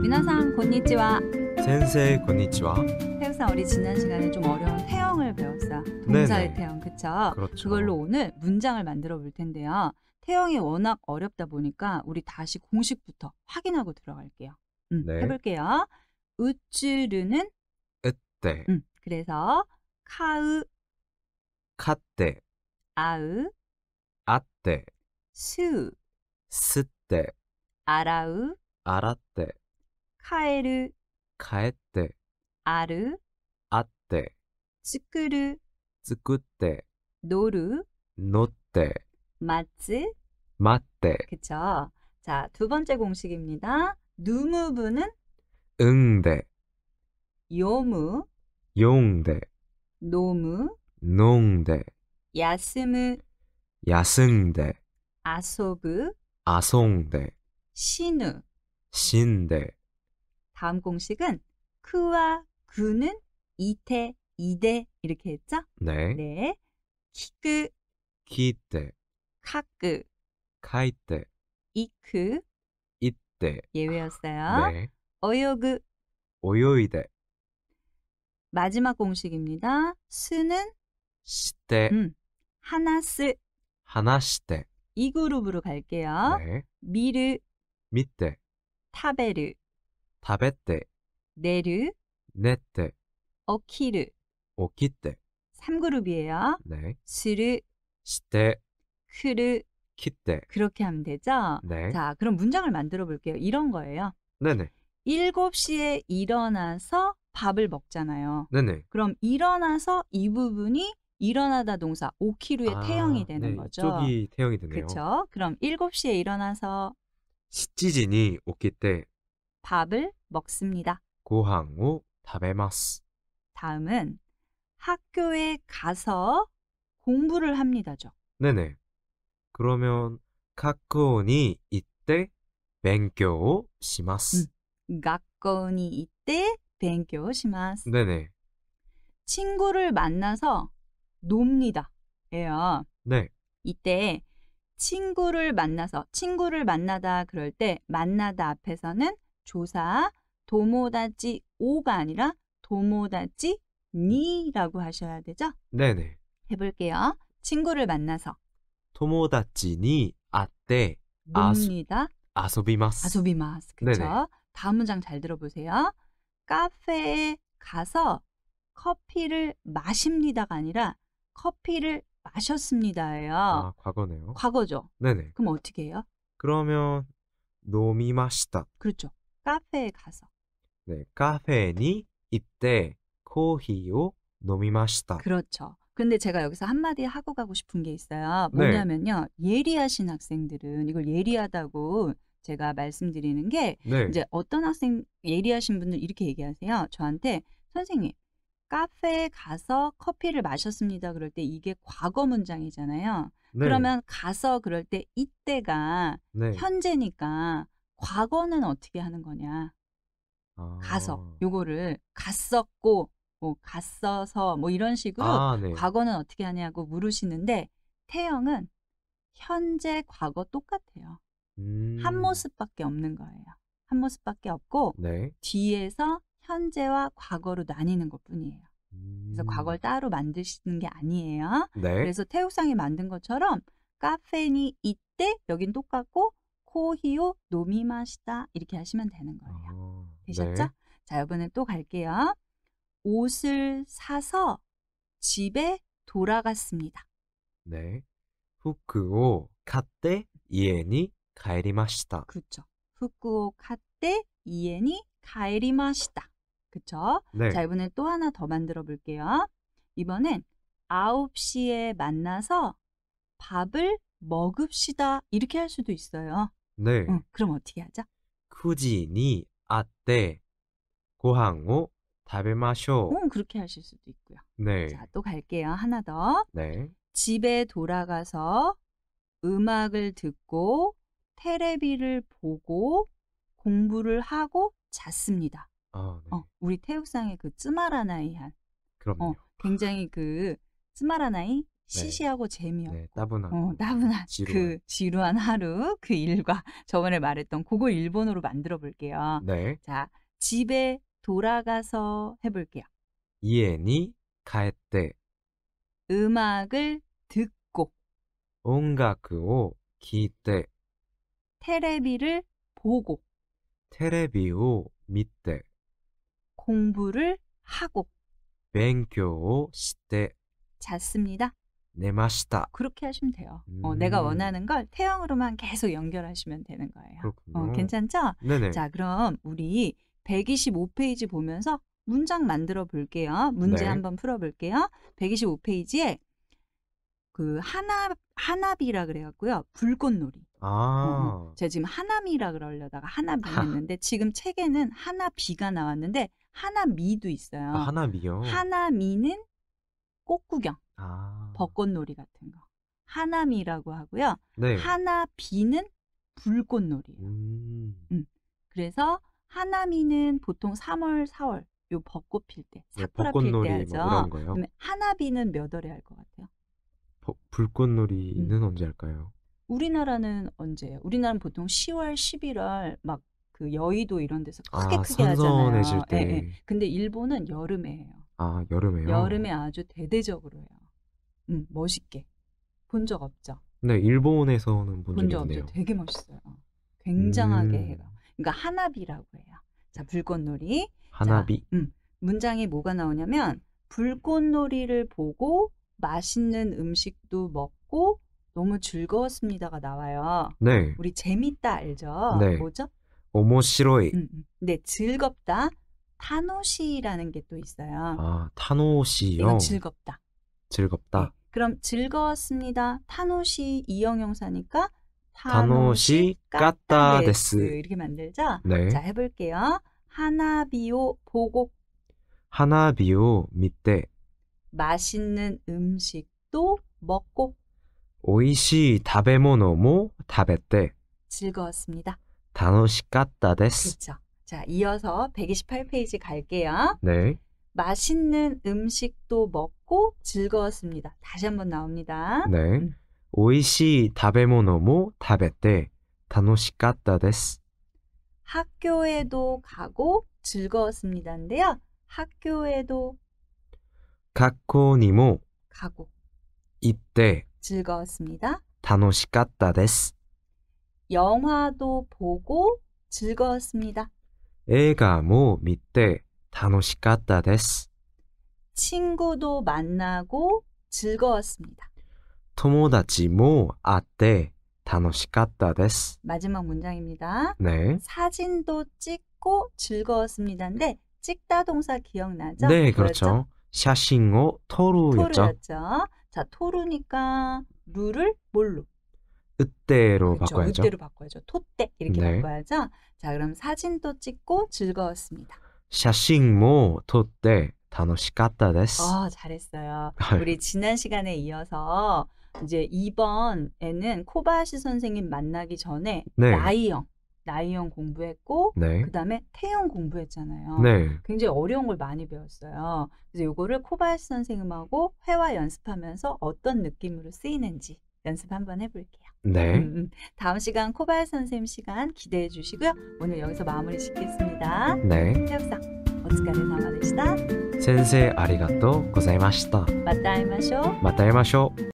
미나상 곤니치와 센세 곤니치와 태우상 우리 지난 시간에 좀 어려운 태형을 배웠어 동사의 태형 그쵸? 그렇죠. 그걸로 오늘 문장을 만들어 볼 텐데요 태형이 워낙 어렵다 보니까 우리 다시 공식부터 확인하고 들어갈게요 음, 네. 해볼게요 우쭈르는 으때 음, 그래서 카우 카때 아우 아때 수 스때 아라우 알았대 카에르 っ에あ 아르 아て作る作って乗노乗って 맞지? 맞대 그쵸? 자, 두 번째 공식입니다. 누무부는 응대 요무, 용대 노무, 농대 야스무, 야승대 아소부, 아송대 신우, 신대 다음 공식은 크와 그는 이태 이대 이렇게 했죠? 네. 네. 키크 기대 카크 카이대 이크 이때 예외였어요. 네. 어요그 오요이대 마지막 공식입니다. 스는 시대 음, 하나스 하나시대 이 그룹으로 갈게요. 네. 미르 밑대 타베르 食べて、寝る,寝て、 어키르, 起きて、 3그룹이에요. 네, 스르, して、 크르, 来て、 그렇게 하면 되죠? 네, 자, 그럼 문장을 만들어 볼게요. 이런 거예요. 네네, 7시에 일어나서 밥을 먹잖아요. 네네. 그럼 일어나서 이 부분이 일어나다 동사 5키루의 아, 태형이 되는 네, 거죠. 이쪽이 태형이 되네요. 그렇죠? 그럼 7시에 일어나서 7時に起きて 밥을 먹습니다. ご飯を食べます。 다음은 학교에 가서 공부를 합니다죠. 네네. 그러면 학교니 이때 勉強をしま 가까운이 때 뱅교시마스. 네네. 친구를 만나서 놉니다. 예요. 네. 이때 친구를 만나서 친구를 만나다 그럴 때 만나다 앞에서는 조사 도모다지 오가 아니라 도모다지 니라고 하셔야 되죠? 네네. 해볼게요. 친구를 만나서 友達に会ってあ 놉니다. 遊びます。 아소비마스 네네. 그 다음 문장 잘 들어보세요. 카페에 가서 커피를 마십니다가 아니라 커피를 마셨습니다예요. 아, 과거네요. 과거죠. 네네. 그럼 어떻게 해요? 그러면 飲みました。 그렇죠. 카페에 가서. 네, 카페니 이때 코히요 노미마시다. 그렇죠. 근데 제가 여기서 한마디 하고 가고 싶은 게 있어요. 네. 뭐냐면요. 네. 예리하신 학생들은 이걸 예리하다고 제가 말씀드리는 게 네. 이제 어떤 학생 예리하신 분들 이렇게 얘기하세요. 저한테 선생님 카페에 가서 커피를 마셨습니다. 그럴 때 이게 과거 문장이잖아요. 네. 그러면 가서 그럴 때 이때가 네. 현재니까 과거는 어떻게 하는 거냐. 아. 가서 요거를 갔었고 뭐 갔어서 뭐 이런 식으로 아, 네. 과거는 어떻게 하냐고 물으시는데 태형은 현재 과거 똑같아요. 음. 한 모습밖에 없는 거예요. 한 모습밖에 없고 네. 뒤에서 현재와 과거로 나뉘는 것뿐이에요. 그래서 과거를 음. 따로 만드시는 게 아니에요. 네. 그래서 태국상이 만든 것처럼 카페니 이때 여긴 똑같고 코히오 노미마시다 이렇게 하시면 되는 거예요. 어, 되셨죠? 네. 자, 이번에 또 갈게요. 옷을 사서 집에 돌아갔습니다. 네. 후쿠오 카테 이엔이 가에리마시다. 그렇죠. 후쿠오 카테 이엔이 가에리마시다. 그렇죠? 네. 자, 이번에 또 하나 더 만들어 볼게요. 이번엔 9시에 만나서 밥을 먹읍시다. 이렇게 할 수도 있어요. 네. 응, 그럼 어떻게 하죠? 후진이 아떼 고항오 다베마쇼. 응, 그렇게 하실 수도 있고요. 네. 자, 또 갈게요. 하나 더. 네. 집에 돌아가서 음악을 듣고 테레비를 보고 공부를 하고 잤습니다. 아, 네. 어, 우리 태국상의 그 쯔마라나이한. 어, 그럼요. 어, 굉장히 그 쯔마라나이 네. 시시하고 재미없고 네, 따분한, 어, 따분한 그 지루한. 그 지루한 하루 그 일과 저번에 말했던 그걸 일본어로 만들어 볼게요. 네. 자 집에 돌아가서 해볼게요. 이엔이 가에떼 음악을 듣고 音楽を 기대 테레비를 보고 테레비오 밑대 공부를 하고 勉強をして잤습니다. 내마시다. 그렇게 하시면 돼요. 음. 어, 내가 음. 원하는 걸 태형으로만 계속 연결하시면 되는 거예요. 어, 그렇군요. 어, 괜찮죠? 네네. 자, 그럼 우리 125페이지 보면서 문장 만들어 볼게요. 문제 네. 한번 풀어 볼게요. 125페이지에 그 하나 하나비라 그래갖고요. 불꽃놀이. 아. 음, 제가 지금 하나미라 그러려다가 하나 했는데 지금 책에는 하나비가 나왔는데 하나미도 있어요. 아, 하나미요. 하나미는 꽃구경, 아. 벚꽃놀이 같은 거. 하남이라고 하고요. 네. 하나비는 불꽃놀이예요. 음. 음. 그래서 하나미는 보통 3월, 4월 요 벚꽃 필 때, 사쿠라 네, 필때 하죠. 뭐 하나비는 몇 월에 할 것 같아요? 버, 불꽃놀이는 음. 언제 할까요? 우리나라는 언제예요? 우리나라는 보통 10월, 11월 막 그 여의도 이런 데서 크게 아, 크게 하잖아요. 예, 예. 근데 일본은 여름에 해요. 아, 여름에요? 여름에 아주 대대적으로 음, 네, 어, 해요. 음, 멋있게. 본 적 없죠? 네, 일본에서는 본적없네요 되게 멋있어요. 굉장하게 해요. 그러니까 하나비라고 해요. 자, 불꽃놀이. 하나비. 음, 문장에 뭐가 나오냐면 불꽃놀이를 보고 맛있는 음식도 먹고 너무 즐거웠습니다가 나와요. 네, 우리 재밌다 알죠? 네. 뭐죠? 오모시로이. 음. 음. 네, 즐겁다, 타노시라는 게 또 있어요. 아, 타노시요. 즐겁다. 즐겁다. 네. 그럼 즐거웠습니다. 타노시 이형용사니까 타노시 까따 데스. 이렇게 만들죠? 네. 자, 해볼게요. 하나비오 보고 하나비오 밑에 맛있는 음식도 먹고 오이시 다베모노모 다베떼 즐거웠습니다. 단노시 까따 데스. 그렇죠. 자, 이어서 128페이지 갈게요. 네. 맛있는 음식도 먹고 즐거웠습니다. 다시 한번 나옵니다. 네. 음. 오이시 다베모노모 다베테 다노시까타 데스. 학교에도 가고 즐거웠습니다인데요. 학교에도 학교니모 가고 이때 즐거웠습니다. 다노시까타 데스. 영화도 보고 즐거웠습니다. 映画も見て楽しかったです 친구도 만나고 즐거웠습니다. 토모다치모 아떼 단오시갔다 데 마지막 문장입니다. 네. 사진도 찍고 즐거웠습니다인 찍다 동사 기억나죠? 네, 그렇죠? 그렇죠. 샤싱오 토루였죠. 토루였죠. 자, 토루니까 루를 뭘로? 으때로 그렇죠. 바꿔야죠. 으때로 바꿔야죠. 토때 이렇게 네. 바꿔야죠. 자, 그럼 사진도 찍고 즐거웠습니다. 샤싱모 토때 단어 시갔다 데스. 어, 아, 잘했어요. 우리 지난 시간에 이어서 이제 2번에는 코바시 선생님 만나기 전에 네. 나이형 나이형 공부했고 네. 그다음에 태형 공부했잖아요. 네. 굉장히 어려운 걸 많이 배웠어요. 그래서 요거를 코바시 선생님하고 회화 연습하면서 어떤 느낌으로 쓰이는지 연습 한번 해볼게요. 네. 음, 음, 다음 시간 코발 선생님 시간 기대해 주시고요. 오늘 여기서 마무리 짓겠습니다. 네. 태엽상, 오츠카레 사마데시다. 센세 아리가또 고자이마시타. 마타이마쇼. 마타이마쇼.